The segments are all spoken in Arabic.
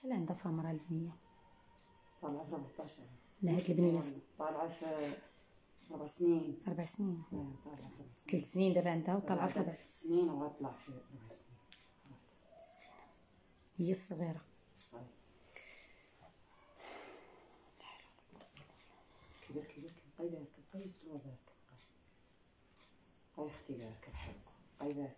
شحال عندها في عمرها البنيه طالعه 13 لا هاد البنيه يعني طالعه في اربع سنين اربع سنين ثلاث سنين دابا عندها وطالعه في اربع سنين وغاطلع في ربع سنين هي الصغيره كبير كبير كبقى يبارك كبقى يسلو بارك كبقى اختي بارك بحالك بقى يبارك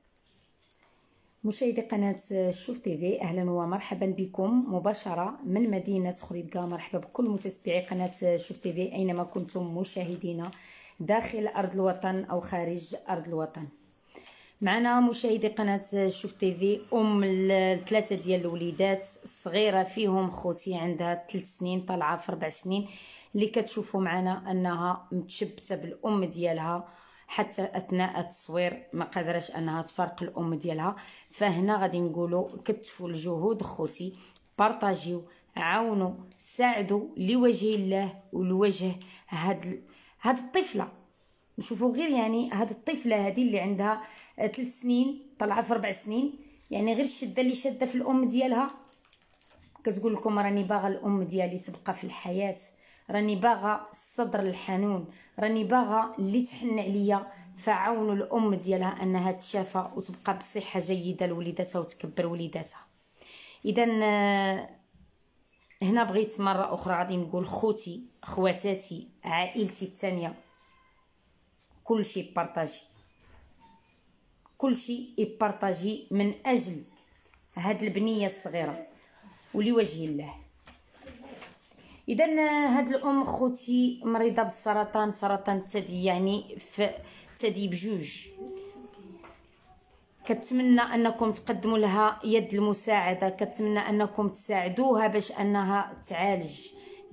مشاهدي قناة شوف تيفي أهلا ومرحبا بكم مباشرة من مدينة خريبكا مرحبا بكل متتبعي قناة شوف تيفي أينما كنتم مشاهدين داخل أرض الوطن أو خارج أرض الوطن معنا مشاهدي قناة شوف تيفي أم الثلاثة ديال الوليدات الصغيرة فيهم خوتي عندها ثلاث سنين طالعة في أربع سنين اللي كتشوفوا معنا أنها متشبتة بالأم ديالها حتى اثناء التصوير ما قدرش انها تفرق الام ديالها فهنا غادي نقولوا كتفوا الجهود خوتي بارطاجيو عاونوا ساعدوا لوجه الله ولوجه هاد هاد الطفله نشوفوا غير يعني هاد الطفله هذه اللي عندها ثلاث سنين طالعه في ربع سنين يعني غير الشده اللي شاده في الام ديالها كتقول لكم راني باغا الام ديالي تبقى في الحياه راني باغا الصدر الحنون راني باغا اللي تحن عليا فعاون الام ديالها انها تشافى وتبقى بصحه جيده لوليداتها وتكبر وليداتها اذا آه، هنا بغيت مره اخرى غادي نقول خوتي خواتاتي عائلتي الثانيه كلشي بارطاجي كلشي يبارطاجي من اجل هاد البنيه الصغيره ولوجه الله اذا هاد الام خوتي مريضه بالسرطان سرطان الثدي يعني في الثدي بجوج كتمنى انكم تقدموا لها يد المساعده كتمنى انكم تساعدوها باش انها تعالج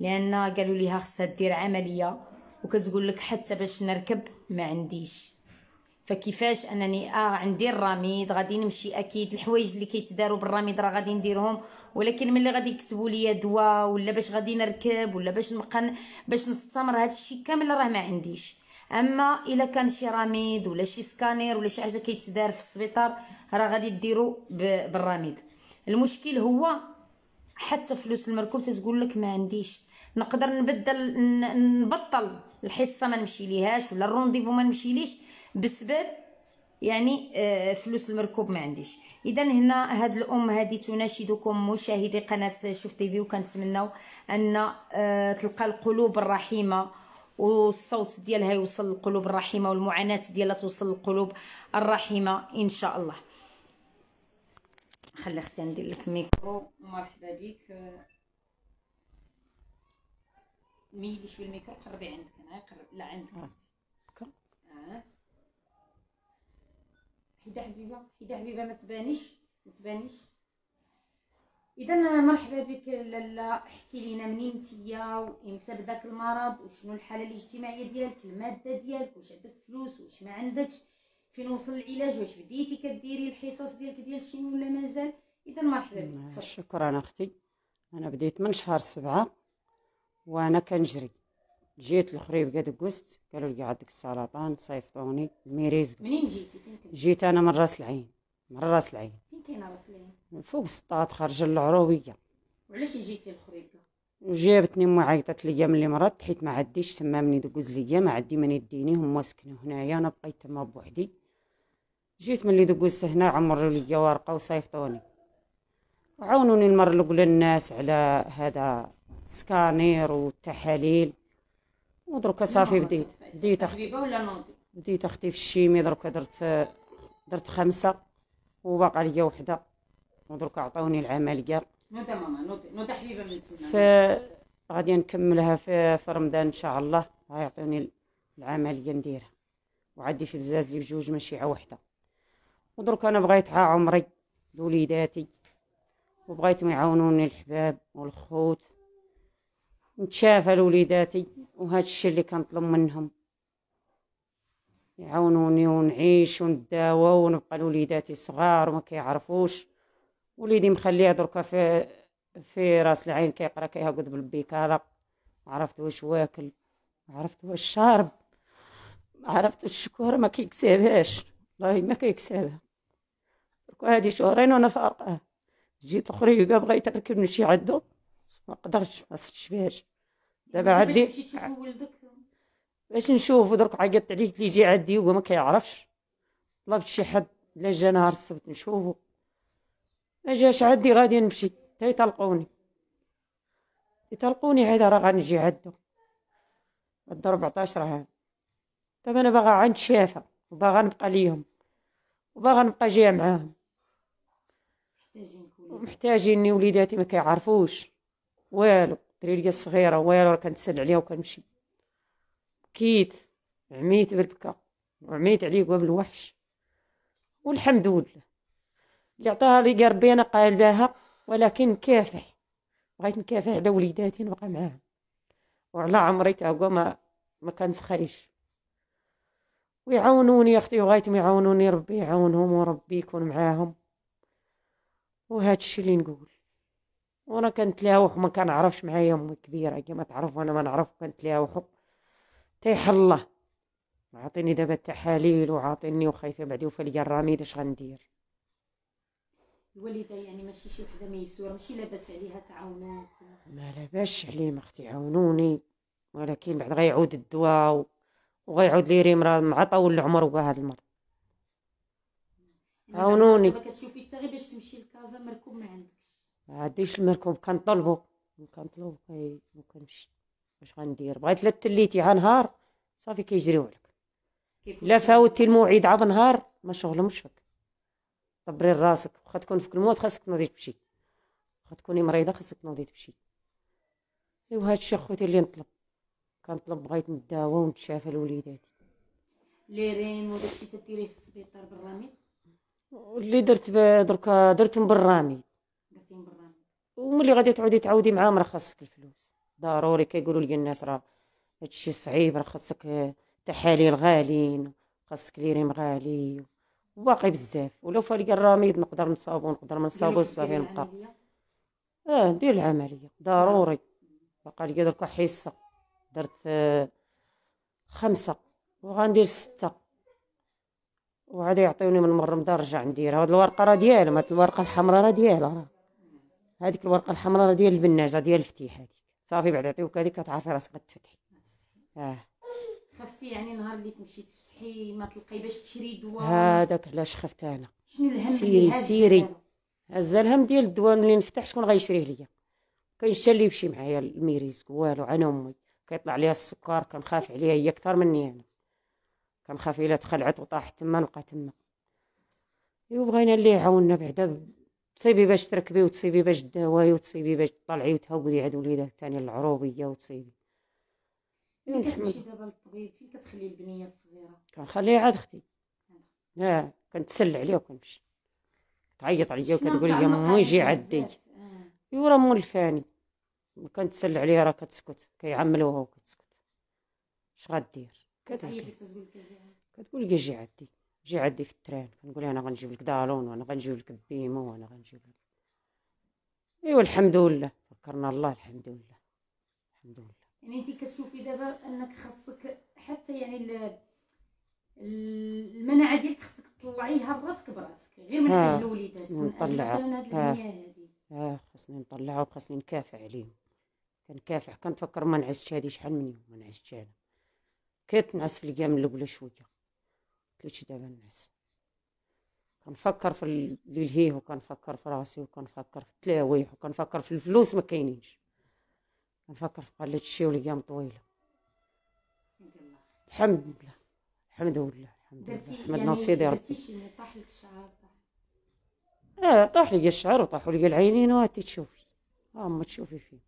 لان قالوا ليها خصها دير عمليه وكتقول لك حتى باش نركب ما عنديش فكيفاش انني اه عندي الرميد غادي نمشي اكيد الحوايج اللي كيتداروا بالرميد راه غادي نديرهم ولكن ملي غادي يكتبوا لي دواء ولا باش غادي نركب ولا باش نبقى باش نستمر هذا الشيء كامل راه ما عنديش اما الا كان شي رميد ولا شي سكانير ولا شي حاجه كيتدار في السبيطار راه غادي ديروا بالرميد المشكل هو حتى فلوس المركوب تتقول لك ما عنديش نقدر نبدل نبطل الحصه ما نمشي ليهاش ولا الرونديفو ما نمشي ليش بسبب يعني آه، فلوس المركوب ما عنديش اذا هنا هاد الام هادي تناشدكم مشاهدي قناه شوف تي في وكنتمناو ان آه، تلقى القلوب الرحيمه والصوت ديالها يوصل للقلوب الرحيمه والمعاناه ديالها توصل للقلوب الرحيمه ان شاء الله خلي اختي ندير لك ميكرو مرحبا بك ميلي شويه الميكرو قربي عندك انا قرب لا عندك اه, آه. حيدا حبيبه حيدا حبيبه ما تبانيش ما تبانيش اذا مرحبا بك لالا احكي لينا منين نتيا وامتى بداك المرض وشنو الحاله الاجتماعيه ديالك الماده ديالك واش عندك فلوس واش ما عندكش فين وصل العلاج واش بديتي كديري الحصص ديالك ديال الشين ولا مازال اذا مرحبا بك نعم، شكرا اختي انا بديت من شهر سبعة وانا كنجري جيت لخريف قد قست قالوا لي عندك السرطان صيفطوني ميريز منين جيتي جيت انا من راس العين من راس العين فين كاينه راس العين فوق سطات خارج العروبيه وعلاش جيتي لخريف جابتني امي عيطت ليا ملي مرضت حيت ما عديش تما من يدقوز ليا ما عدي من يديني هما سكنوا هنايا انا بقيت تما بوحدي جيت ملي دوزت هنا عمروا ليا ورقه وصيفطوني عاونوني المره الاولى الناس على هذا سكانير والتحاليل ودروكا صافي بديت بديت اختي بديت اختي في الشيمي دروكا درت درت خمسه وباقا ليا وحده ودروكا عطاوني العمليه نودا ماما نودا حبيبه من تسنى غادي نكملها في, في رمضان ان شاء الله غيعطيوني العمليه نديرها وعدي في بزاز لي بجوج ماشي عا وحده ودركا انا بغيت عا عمري لوليداتي وبغيتهم يعاونوني الحباب والخوت نتشافى لوليداتي وهذا الشيء اللي كنطلب منهم يعاونوني ونعيش ونداوى ونبقى لوليداتي صغار وما كيعرفوش وليدي مخليها دركا في في راس العين كيقرا كيهقد بالبيكاره عرفت واش واكل عرفت واش شارب عرفت الشكوره ما كيكسبهاش والله ما كيكسبها دركا هادي شهرين وانا فارقه جيت اخرى بغيت نركب شي عدو ما قدرتش ما صدتش بهاش دابا عندي باش نشوف درك عيطت عليه اللي يجي عندي وما كيعرفش طلبت شي حد لا جا نهار السبت نشوفو ما جاش عندي غادي نمشي حتى يطلقوني يطلقوني عاد راه غنجي عندو عندو 14 عام دابا انا باغا عند شافة وباغا نبقى ليهم وباغا نبقى جاية معاهم محتاجيني وليداتي ما كيعرفوش والو الدريريه الصغيره والو راه كنتسال عليها وكنمشي بكيت عميت بالبكا وعميت عليه باب الوحش والحمد لله اللي عطاها لي ربي انا قال ولكن كافح بغيت نكافح على وليداتي نبقى معاهم وعلى عمري تا هو ما ما كنسخايش ويعاونوني اختي وغايتهم يعاونوني ربي يعاونهم وربي يكون معاهم وهذا الشيء اللي نقول وانا كنت لاوح ما كنعرفش معايا امي كبيره كما تعرف وانا ما نعرف كنت لاوح تيح الله عاطيني دابا التحاليل وعاطيني وخايفه بعدي وفي ليا الرميد اش غندير الوالده يعني ماشي شي وحده ميسوره ماشي لاباس عليها تعاونات ما لاباس ما اختي عاونوني ولكن بعد غيعود الدواء وغيعود لي مرض مع طول العمر وكاع هاد المرض يعني عاونوني ما كتشوفي حتى غير باش تمشي لكازا مركوب ما عندك ما عنديش المركب كنطلبو كنطلب ما كنمشي واش غندير بغيت لا تليتي ها نهار صافي كيجريو عليك لا فاوتي الموعد عا بنهار ما شغلهمش فيك طبري راسك واخا تكون فيك الموت خاصك تنوضي تمشي واخا تكوني مريضه خاصك تنوضي تمشي ايوا هادشي اخوتي اللي نطلب كنطلب بغيت نتداوى ونتشافى الوليدات لي ريم وداكشي تديريه في السبيطار بالرامي اللي درت دركا درتهم بالرامي وملي غادي تعودي تعاودي معاهم راه خاصك الفلوس ضروري كيقولوا لي الناس راه هادشي صعيب راه خاصك تحاليل غاليين خاصك ليريم غالي وباقي بزاف ولو فالي الراميد نقدر نصابو نقدر ما نصابو صافي نبقى اه ندير العمليه ضروري باقا لي درك حصه درت آه، خمسة وغندير ستة وعاد يعطيوني من المرمضة نرجع نديرها هاد الورقة راه ديالهم هاد الورقة الحمراء راه ديالها راه هذيك الورقه الحمراء ديال البناجه ديال الفتيح هذيك صافي بعد عطيوك هذيك كتعرفي راسك تفتحي اه خفتي يعني نهار اللي تمشي تفتحي ما تلقاي باش تشري دواء هذاك علاش خفت انا شنو الهم سيري سيري هزا الهم ديال الدواء اللي نفتح شكون غيشريه ليا كاين حتى اللي يمشي معايا الميريسك والو انا امي كيطلع عليها السكر كنخاف عليها هي اكثر مني انا كنخاف الا تخلعت وطاحت تما نبقى تما ايوا بغينا اللي يعاوننا بعدا تصيبي باش تركبي وتصيبي باش دواي وتصيبي باش تطلعي وتهودي عاد وليدك تاني العروبيه وتصيبي فين كتمشي دابا للطبيب فين كتخلي البنيه الصغيره كنخليها عاد اختي اه كنتسلى عليها وكنمشي تعيط عليا وكتقول لي مي جي عدي ايوا راه مولفاني كنتسلى عليها راه كتسكت كيعملوها وكتسكت اش غدير كتقول لي جي عدي جي عندي في التران كنقول انا غنجيب لك دالون وانا غنجيب لك بيمو وانا غنجيب لك ايوا الحمد لله فكرنا الله الحمد لله الحمد لله يعني انت كتشوفي دابا انك خاصك حتى يعني المناعه ديالك خاصك تطلعيها براسك براسك غير من اجل الوليدات خصني نطلعها اه خاصني نطلعها وخاصني نكافح عليهم كنكافح كنفكر ما نعزتش هادي شحال من يوم ما نعزتش انا كنت نعس في الكام الاولى شويه قلت دابا كذا كنفكر في اللي لهيه وكنفكر في راسي وكنفكر في التلاويح وكنفكر في الفلوس ما كاينينش كنفكر في قلة الشي والايام طويلة الحمد لله الحمد لله الحمد لله حمد يعني سيدي ربي طاح لك الشعر اه طاح لي الشعر وطاحوا لي العينين وهاتي تشوفي آه، ما تشوفي فيه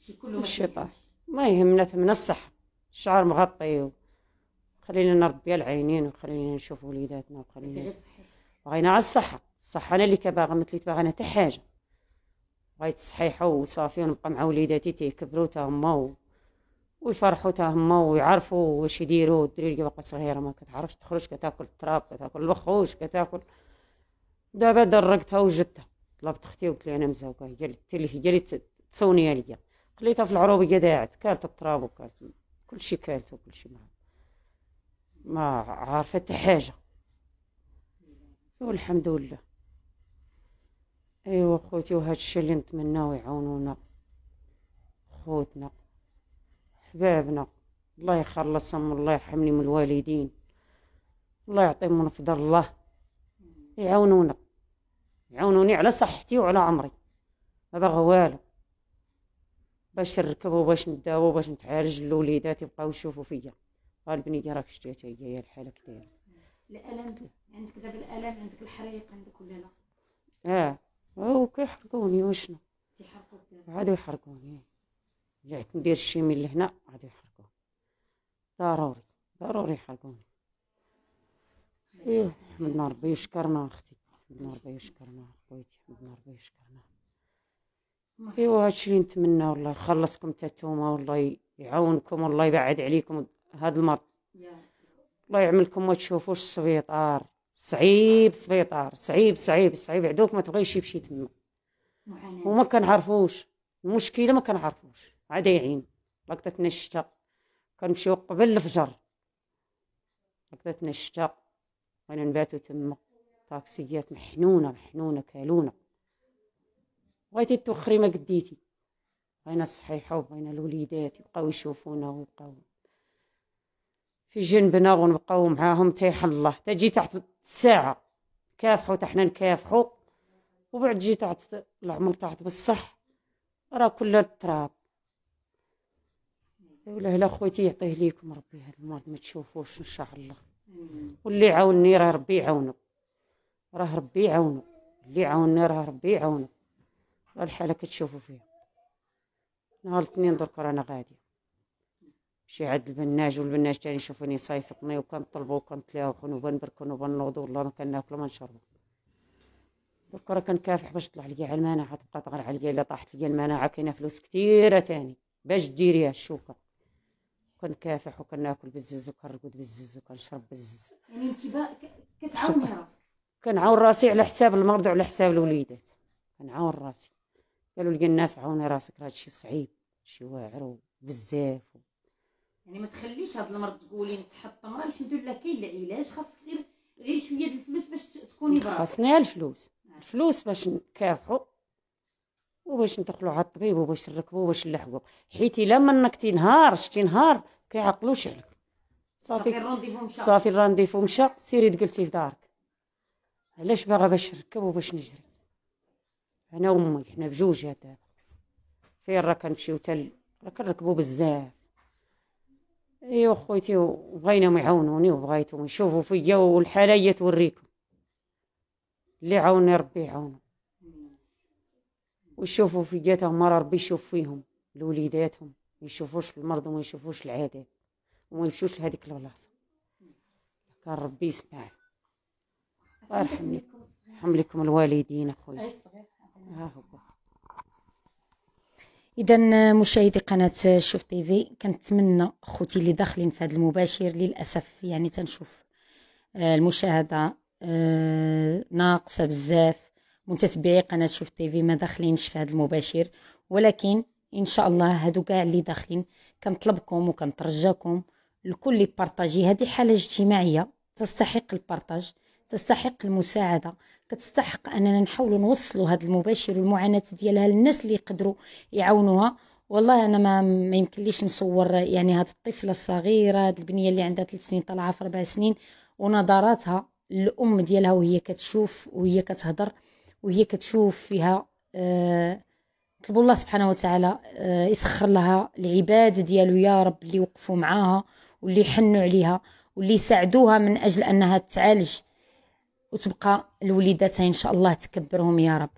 شي كله طاح ما يهمنا من الصح الشعر مغطي خلينا نربي العينين وخلينا نشوف وليداتنا وخلينا بغينا على الصحة الصحة أنا اللي كباغا مثلي تباغينا حتى حاجة بغيت صحيحة وصافي ونبقى مع وليداتي تيكبروا تا هما ويفرحوا تا هما ويعرفوا واش يديروا الدري اللي باقا صغيرة ما كتعرفش تخرج كتاكل التراب كتاكل الوخوش كتاكل دابا درقتها وجدتها طلبت اختي وقلت لها انا مزوقه هي اللي هي اللي تصوني عليا خليتها في العروبيه داعت كالت التراب وكالت كلشي كارت وكلشي معاه ما عارفه حتى حاجه والحمد لله ايوا خوتي وهذا الشيء اللي نتمناو يعاونونا خوتنا حبابنا الله يخلصهم الله يرحم من الوالدين الله يعطيهم من فضل الله يعاونونا يعاونوني على صحتي وعلى عمري ما باغا والو باش نركبو باش نداو باش نتعالج الوليدات يبقاو يشوفوا فيا غالبا راك شريتها هي الحاله كدايره الالم عندك يعني دابا الالم عندك الحريق عندك ولا لا اه وكيحرقوني وشنو تيحرقوك غادي يحرقوني اللي عاد ندير شي من لهنا غادي يحرقوني ضروري ضروري يحرقوني ايوا حمدنا ربي وشكرنا اختي حمدنا ربي وشكرنا خويتي حمدنا ربي وشكرنا ايوا هادشي اللي نتمنى والله يخلصكم تا نتوما والله يعاونكم والله يبعد عليكم هذا المرض الله يعملكم ما تشوفوش السبيطار صعيب سبيطار صعيب صعيب صعيب عدوك ما تبغيش يمشي تما وما كنعرفوش المشكله ما كنعرفوش عاد يعين لقطتنا الشتاء كنمشيو قبل الفجر لقطتنا الشتاء وانا نباتو تما طاكسيات محنونه محنونه كالونه بغيتي توخري ما قديتي بغينا الصحيحه وبغينا الوليدات يبقاو يشوفونا ويبقاو في جنبنا ونبقاو معاهم تيح الله تجي تحت الساعة كافحوا تحنا نكافحوا وبعد جي تحت العمر تحت بالصح راه كل التراب ولا لا خويتي يعطيه ليكم ربي هاد المرض ما تشوفوش ان شاء الله واللي عاوني راه ربي يعاونو راه ربي يعاونو اللي عاوني راه ربي يعاونو راه الحاله كتشوفوا فيها نهار الاثنين درك رانا غادي شي عاد البناج والبناج تاني يشوفوني صيفطني وكنطلبو وكنتلاو وبنبركن وبنوض والله ما كناكلو ما نشربو درك راه كنكافح باش طلع ليا على المناعه تبقى تغرع ليا الا طاحت ليا المناعه كاينه فلوس كثيره تاني باش ديريها الشوكه كنكافح وكناكل بالزز وكنرقد بالزز وكنشرب بالزز يعني انت كتعاوني راسك كنعاون راسي على حساب المرض وعلى حساب الوليدات كنعاون راسي قالوا لي الناس عاوني راسك راه هادشي صعيب شي واعر وبزاف يعني ما تخليش هاد المرض تقولي نتحطم راه الحمد لله كاين العلاج خاصك غير غير شويه د الفلوس باش تكوني براسك خاصني الفلوس الفلوس باش نكافحو وباش ندخلو على الطبيب وباش نركبو وباش نلحقو حيت الا نكتي نهار شتي نهار كيعقلوش عليك صافي مشى صافي الرانديفو مشى سيري تقلتي في دارك علاش باغا باش نركب وباش نجري انا وامي حنا بجوج دابا فين راه كنمشيو تال راه كنركبو بزاف ايوا خويتي بغيناهم يعاونوني وبغيتهم يشوفوا فيا والحالة توريكم اللي عاوني ربي يعاونو ويشوفوا فيا تا مرة ربي يشوف فيهم لوليداتهم ما يشوفوش المرض وما يشوفوش العادات وما يمشوش لهذيك البلاصة كان ربي يسمع يرحم لكم يرحم لكم الوالدين اخويا ها هو اذا مشاهدي قناه شوف تي في كنتمنى خوتي اللي داخلين في هذا المباشر للاسف يعني تنشوف آه، المشاهده آه، ناقصه بزاف متتبعي قناه شوف تي في ما داخلينش في هذا المباشر ولكن ان شاء الله هادو كاع اللي داخلين كنطلبكم وكنترجاكم الكل اللي بارطاجي هذه حاله اجتماعيه تستحق البارطاج تستحق المساعده كتستحق اننا نحاولوا نوصلوا هذا المباشر والمعاناه ديالها للناس اللي يقدروا يعاونوها والله انا ما ما يمكنليش نصور يعني هاد الطفله الصغيره هاد البنيه اللي عندها 3 سنين طالعه في 4 سنين ونظراتها الام ديالها وهي كتشوف وهي كتهضر وهي كتشوف فيها أه طلبوا الله سبحانه وتعالى أه يسخر لها العباد ديالو يا رب اللي وقفوا معاها واللي حنوا عليها واللي ساعدوها من اجل انها تعالج وتبقى الوليدات ان شاء الله تكبرهم يا رب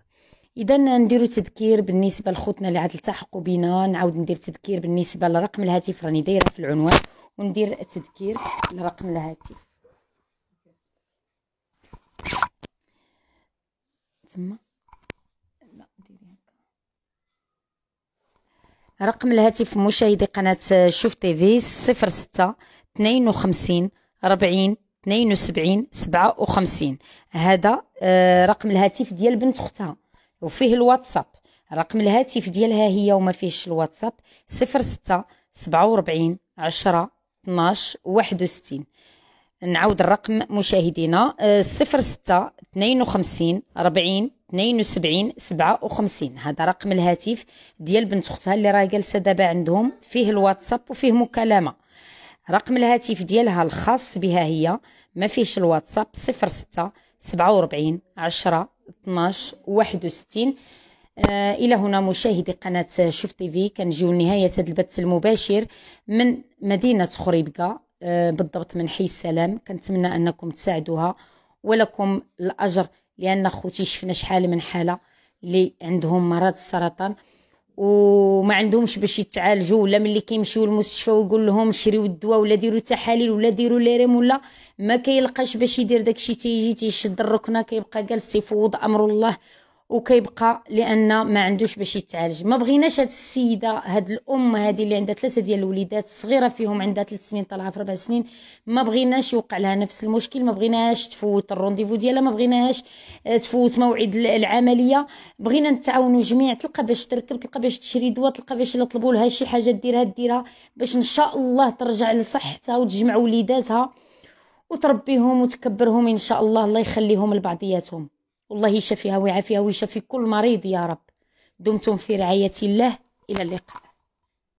اذا نديرو تذكير بالنسبه لخوتنا اللي عاد التحقوا بنا نعاود ندير تذكير بالنسبه لرقم الهاتف راني دايره في العنوان وندير تذكير لرقم الهاتف تما رقم الهاتف مشاهدي قناه شوف تيفي 06 52 40 72 57 هذا آه، رقم الهاتف ديال بنت اختها وفيه الواتساب رقم الهاتف ديالها هي وما فيهش الواتساب 06 47 10 12 61 نعاود الرقم مشاهدينا 06 52 40 72 57 هذا رقم الهاتف ديال بنت اختها اللي راه جالسه دابا عندهم فيه الواتساب وفيه مكالمه رقم الهاتف ديالها الخاص بها هي ما فيش الواتساب 06 47 10 12 61 آه الى هنا مشاهدي قناه شوف تي في كنجيو لنهايه هذا البث المباشر من مدينه خريبكه آه بالضبط من حي السلام كنتمنى انكم تساعدوها ولكم الاجر لان خوتي شفنا شحال من حاله اللي عندهم مرض السرطان وما عندهمش باش يتعالجوا ولا ملي كيمشيو للمستشفى ويقول لهم شريو الدواء ولا ديروا تحاليل ولا ديروا ريم ولا ما كيلقاش باش يدير داكشي تيجي تيشد الركنه كيبقى جالس تيفوض امر الله وكيبقى لان ما عندوش باش يتعالج ما بغيناش هاد السيده هاد الام هذه اللي عندها ثلاثه ديال الوليدات صغيره فيهم عندها ثلاث سنين طالعه في ربع سنين ما بغيناش يوقع لها نفس المشكل ما بغيناش تفوت الرونديفو ديالها ما بغيناش آه، تفوت موعد العمليه بغينا نتعاونوا جميع تلقى باش تركب تلقى باش تشري دواء تلقى باش الا طلبوا لها شي حاجه ديرها ديرها باش ان شاء الله ترجع لصحتها وتجمع وليداتها وتربيهم وتكبرهم ان شاء الله الله يخليهم لبعضياتهم والله يشفيها ويعافيها ويشفي كل مريض يا رب دمتم في رعاية الله إلى اللقاء